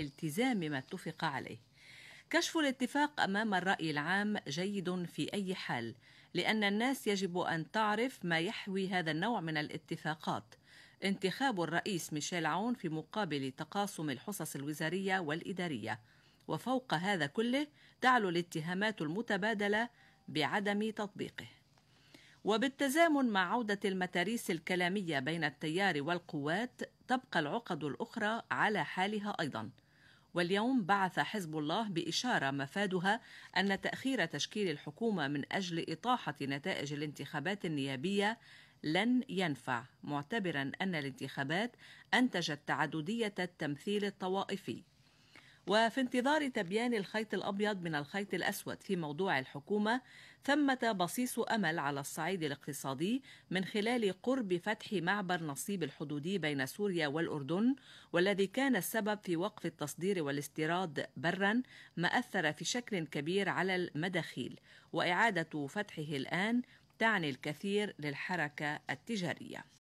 التزام ما اتفق عليه كشف الاتفاق امام الراي العام جيد في اي حال لان الناس يجب ان تعرف ما يحوي هذا النوع من الاتفاقات انتخاب الرئيس ميشيل عون في مقابل تقاسم الحصص الوزاريه والاداريه وفوق هذا كله تعلو الاتهامات المتبادله بعدم تطبيقه وبالتزامن مع عودة المتاريس الكلامية بين التيار والقوات تبقى العقد الأخرى على حالها أيضاً واليوم بعث حزب الله بإشارة مفادها أن تأخير تشكيل الحكومة من أجل إطاحة نتائج الانتخابات النيابية لن ينفع معتبرا أن الانتخابات أنتجت تعددية التمثيل الطوائفي وفي انتظار تبيان الخيط الأبيض من الخيط الأسود في موضوع الحكومة ثمة بصيص أمل على الصعيد الاقتصادي من خلال قرب فتح معبر نصيب الحدودي بين سوريا والأردن والذي كان السبب في وقف التصدير والاستيراد برا ما أثر في شكل كبير على المداخيل وإعادة فتحه الآن تعني الكثير للحركة التجارية